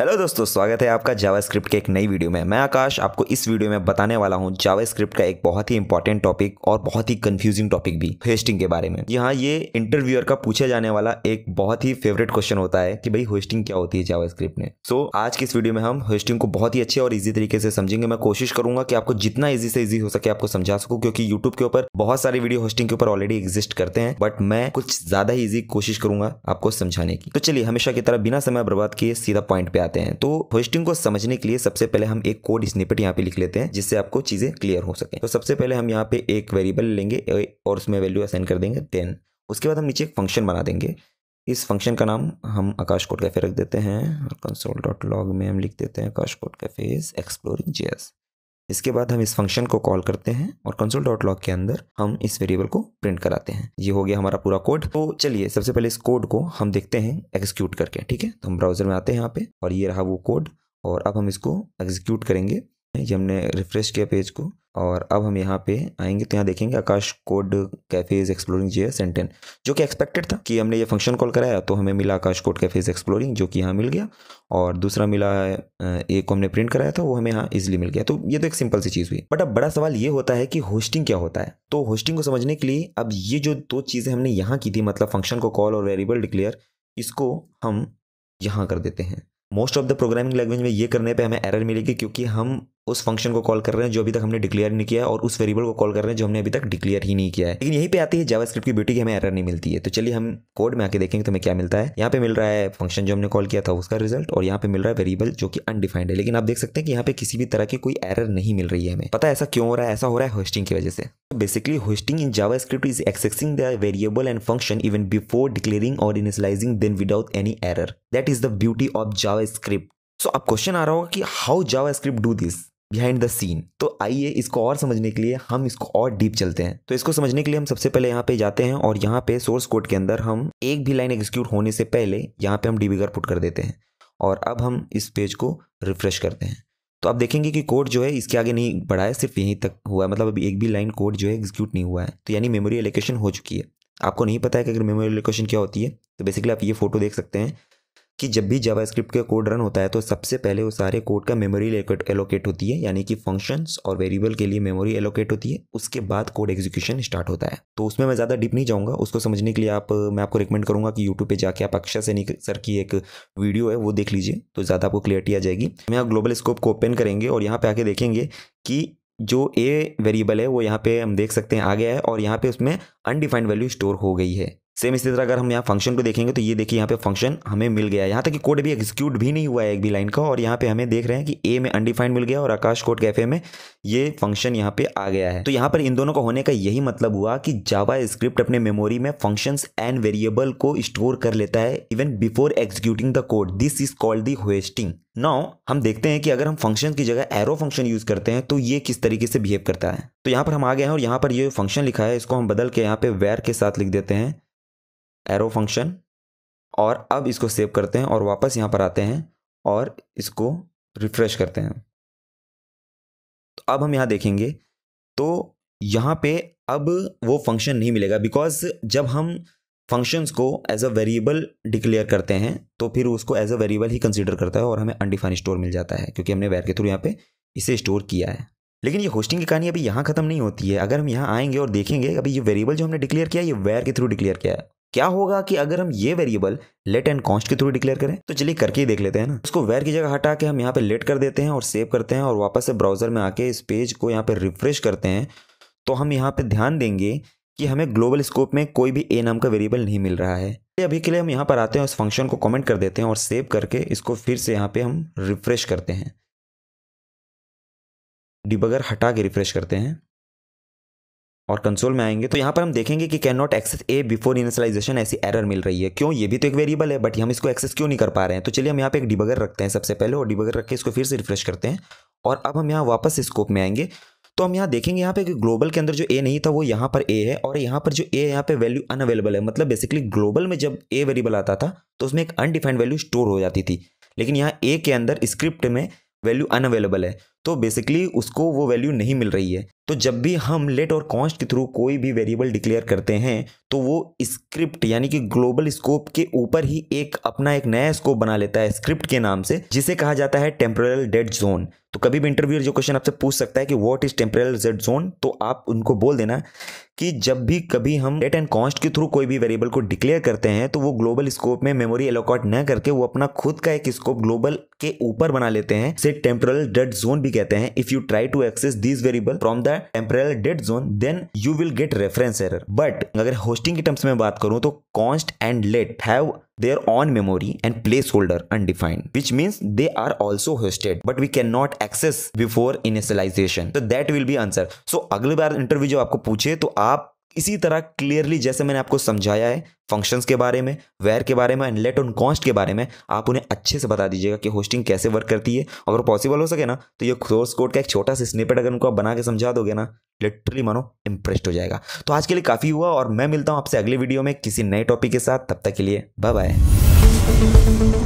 Hello दोस्तों स्वागत है आपका जावास्क्रिप्ट के एक नई वीडियो में मैं आकाश आपको इस वीडियो में बताने वाला हूं जावास्क्रिप्ट का एक बहुत ही इंपॉर्टेंट टॉपिक और बहुत ही कंफ्यूजिंग टॉपिक भी होस्टिंग के बारे में यहाँ ये इंटरव्यूअर का पूछा जाने वाला एक बहुत ही फेवरेट क्वेश्चन होता है कि भाई होस्टिंग क्या होती है जावा में सो so, आज की इस वीडियो में हम होस्टिंग को बहुत ही अच्छे और ईजी तरीके से समझेंगे मैं कोशिश करूंगा कि आपको जितना ईजी से ईजी हो सके आपको समझा सकूँ क्योंकि यूट्यूब के ऊपर बहुत सारी वीडियो होस्टिंग के ऊपर ऑलरेडी एग्जिस्ट करते हैं बट मैं कुछ ज्यादा ही ईजी कोशिश करूंगा आपको समझाने की तो चलिए हमेशा की तरह बिना समय बर्बाद किए सीधा पॉइंट पे आते हैं तो होस्टिंग को समझने के लिए सबसे पहले हम एक कोड स्निपेट यहाँ पे लिख लेते हैं जिससे आपको चीजें क्लियर हो सके तो सबसे पहले हम यहाँ पे एक वेरिएबल लेंगे और उसमें वैल्यू असाइन कर देंगे टेन उसके बाद हम नीचे एक फंक्शन बना देंगे इस फंक्शन का नाम हम आकाश कोड कैफे रख देते हैं कंसोल डॉट लॉग में हम लिख देते हैं Akash code cafe is exploring G इसके बाद हम इस फंक्शन को कॉल करते हैं और कंसोल डॉट लॉग के अंदर हम इस वेरिएबल को प्रिंट कराते हैं ये हो गया हमारा पूरा कोड तो चलिए सबसे पहले इस कोड को हम देखते हैं एग्जीक्यूट करके ठीक है तो हम ब्राउजर में आते हैं यहाँ पे और ये रहा वो कोड और अब हम इसको एग्जीक्यूट करेंगे ये हमने रिफ्रेश किया पेज को और अब हम यहाँ पे आएंगे तो यहाँ देखेंगे Akash code cafe is exploring G S N ten जो कि एक्सपेक्टेड था कि हमने ये फंक्शन कॉल कराया तो हमें मिला Akash code cafe is exploring जो कि यहाँ मिल गया और दूसरा मिला है एक को हमने प्रिंट कराया था वो हमें यहाँ इजिली मिल गया तो ये तो एक सिंपल सी चीज़ हुई बट अब बड़ा सवाल ये होता है कि होस्टिंग क्या होता है तो होस्टिंग को समझने के लिए अब ये जो दो चीज़ें हमने यहाँ की थी मतलब फंक्शन को कॉल और वेरिएबल डिक्लेयर इसको हम यहाँ कर देते हैं most of the programming language में ये करने पे हमें एरर मिलेगी क्योंकि हम उस फंक्शन को कॉल कर रहे हैं जो अभी तक हमने डिक्लेयर नहीं किया है और उस वेरिएबल को कॉल कर रहे हैं जो हमने अभी तक डिक्लेयर ही नहीं किया है लेकिन यहीं पे आती है जावास्क्रिप्ट की ब्यूटी की हमें एरर नहीं मिलती है तो चलिए हम कोड में आके देखेंगे तो हमें क्या मिलता है यहाँ पे मिल रहा है फंक्शन जो हमने कॉल किया था उसका रिजल्ट और यहाँ पे मिल रहा है वेरिएबल जो कि अनडिफाइंड है लेकिन आप देख सकते हैं कि यहाँ पे किसी भी तरह की कोई एरर नहीं मिल रही है हमें पता ऐसा क्यों हो रहा है ऐसा हो रहा है होस्टिंग की वजह से basically hoisting in JavaScript is accessing the variable and function even before declaring और initializing then without any error that is the beauty of JavaScript so अब क्वेश्चन आ रहा होगा कि how JavaScript do this behind the scene तो आइए इसको और समझने के लिए हम इसको और डीप चलते हैं तो इसको समझने के लिए हम सबसे पहले यहाँ पे जाते हैं और यहाँ पे सोर्स कोड के अंदर हम एक भी लाइन एग्जीक्यूट होने से पहले यहाँ पे हम बिगर पुट कर देते हैं और अब हम इस पेज को रिफ्रेश करते हैं तो आप देखेंगे कि कोड जो है इसके आगे नहीं बढ़ा है सिर्फ यहीं तक हुआ है मतलब अभी एक भी लाइन कोड जो है एग्जीक्यूट नहीं हुआ है तो यानी मेमोरी एलोकेशन हो चुकी है आपको नहीं पता है कि अगर मेमोरी एलोकेशन क्या होती है तो बेसिकली आप ये फोटो देख सकते हैं कि जब भी जावास्क्रिप्ट का कोड रन होता है तो सबसे पहले वो सारे कोड का मेमोरी एलोकेट होती है यानी कि फंक्शंस और वेरिएबल के लिए मेमोरी एलोकेट होती है उसके बाद कोड एग्जीक्यूशन स्टार्ट होता है तो उसमें मैं ज़्यादा डीप नहीं जाऊँगा उसको समझने के लिए आप मैं आपको रिकमेंड करूँगा कि यूट्यूब पर जाके आप अक्षर से सर की एक वीडियो है वो देख लीजिए तो ज़्यादा आपको क्लियरिटी आ जाएगी मैं आप ग्लोबल स्कोप को ओपन करेंगे और यहाँ पर आके देखेंगे कि जो ए वेरिएबल है वो यहाँ पे हम देख सकते हैं आ गया है और यहाँ पे उसमें अनडिफाइंड वैल्यू स्टोर हो गई है सेम इसी तरह अगर हम यहाँ फंक्शन को देखेंगे तो ये देखिए यहाँ पे फंक्शन हमें मिल गया यहाँ तक कि कोड भी एग्जीक्यूट भी नहीं हुआ है एक भी लाइन का और यहाँ पे हमें देख रहे हैं कि ए में अनडिफाइंड मिल गया और आकाश कोड कैफे में ये फंक्शन यहाँ पे आ गया है तो यहाँ पर इन दोनों का होने का यही मतलब हुआ कि जावा स्क्रिप्ट अपने मेमोरी में फंक्शन एंड वेरिएबल को स्टोर कर लेता है even before executing the code this is called the hoisting now हम देखते हैं कि अगर हम फंक्शन की जगह एरो फंक्शन यूज करते हैं तो ये किस तरीके से बिहेव करता है तो यहाँ पर हम आ गए हैं और यहाँ पर ये फंक्शन लिखा है इसको हम बदल के यहाँ पे वेर के साथ लिख देते हैं एरो फंक्शन और अब इसको सेव करते हैं और वापस यहाँ पर आते हैं और इसको रिफ्रेश करते हैं तो अब हम यहाँ देखेंगे तो यहाँ पे अब वो फंक्शन नहीं मिलेगा बिकॉज जब हम फंक्शंस को एज अ वेरिएबल डिक्लेयर करते हैं तो फिर उसको एज अ वेरिएबल ही कंसिडर करता है और हमें अनडिफाइन स्टोर मिल जाता है क्योंकि हमने वैर के थ्रू यहाँ पे इसे स्टोर किया है लेकिन ये होस्टिंग की कहानी अभी यहाँ खत्म नहीं होती है अगर हम यहाँ आएंगे और देखेंगे अभी ये वेरिएबल जो हमने डिक्लेयर किया ये वैर के थ्रू डिक्लेयर किया है क्या होगा कि अगर हम ये वेरिएबल लेट एंड कॉन्स्ट के थ्रू डिक्लेयर करें तो चलिए करके ही देख लेते हैं ना इसको वेर की जगह हटा के हम यहाँ पे लेट कर देते हैं और सेव करते हैं और वापस से ब्राउजर में आके इस पेज को यहाँ पे रिफ्रेश करते हैं तो हम यहाँ पे ध्यान देंगे कि हमें ग्लोबल स्कोप में कोई भी ए नाम का वेरिएबल नहीं मिल रहा है अभी के लिए हम यहाँ पर आते हैं उस फंक्शन को कॉमेंट कर देते हैं और सेव करके इसको फिर से यहाँ पे हम रिफ्रेश करते हैं डिबगर हटा के रिफ्रेश करते हैं और कंसोल में आएंगे तो यहाँ पर हम देखेंगे कि cannot access a before initialization ऐसी एरर मिल रही है क्यों ये भी तो एक वेरिएबल है बट हम इसको एक्सेस क्यों नहीं कर पा रहे हैं तो चलिए हम यहाँ पे एक डिबगर रखते हैं सबसे पहले और डिबगर रख के इसको फिर से रिफ्रेश करते हैं और अब हम यहाँ वापस स्कोप में आएंगे तो हम यहाँ देखेंगे यहाँ पे कि ग्लोबल के अंदर जो ए नहीं था वो यहाँ पर ए है और यहाँ पर जो ए यहाँ पे वैल्यू अनअवेलेबल है मतलब बेसिकली ग्लोबल में जब ए वेरिएबल आता था तो उसमें एक अनडिफाइंड वैल्यू स्टोर हो जाती थी लेकिन यहाँ ए के अंदर स्क्रिप्ट में वैल्यू अनअवेलेबल है तो बेसिकली उसको वो वैल्यू नहीं मिल रही है तो जब भी हम लेट और कॉन्स्ट के थ्रू कोई भी वेरिएबल डिक्लेयर करते हैं तो वो स्क्रिप्ट यानी कि ग्लोबल स्कोप के ऊपर ही एक अपना एक नया स्कोप बना लेता है स्क्रिप्ट के नाम से जिसे कहा जाता है टेम्पोरल डेड जोन तो कभी भी इंटरव्यूअर जो क्वेश्चन आपसे पूछ सकता है कि what is temporal dead zone तो आप उनको बोल देना कि जब भी कभी हम डेट एंड कॉन्स्ट के थ्रू कोई भी वेरिएबल को डिक्लेयर करते हैं तो वो ग्लोबल स्कोप में मेमोरी एलोकॉट न करके वो अपना खुद का एक स्कोप ग्लोबल के ऊपर बना लेते हैं इसे टेम्पोरल डेड जोन भी कहते हैं if you try to access this variable from the temporal dead zone then you will get reference error but अगर होस्टिंग की टर्म्स में बात करूं तो const and let have their own memory and placeholder undefined, which means they are also hosted, but we cannot access before initialization. So that will be answer. So अगली बार interview जब आपको पूछे तो आप इसी तरह क्लियरली जैसे मैंने आपको समझाया है फंक्शंस के बारे में वेयर के बारे में एंड लेट ऑन कॉस्ट के बारे में आप उन्हें अच्छे से बता दीजिएगा कि होस्टिंग कैसे वर्क करती है अगर पॉसिबल हो सके ना तो ये सोर्स कोड का एक छोटा सा स्निपेट अगर उनको आप बना के समझा दोगे ना लिटरली मानो इम्प्रेस्ड हो जाएगा तो आज के लिए काफ़ी हुआ और मैं मिलता हूँ आपसे अगले वीडियो में किसी नए टॉपिक के साथ तब तक के लिए बाय बाय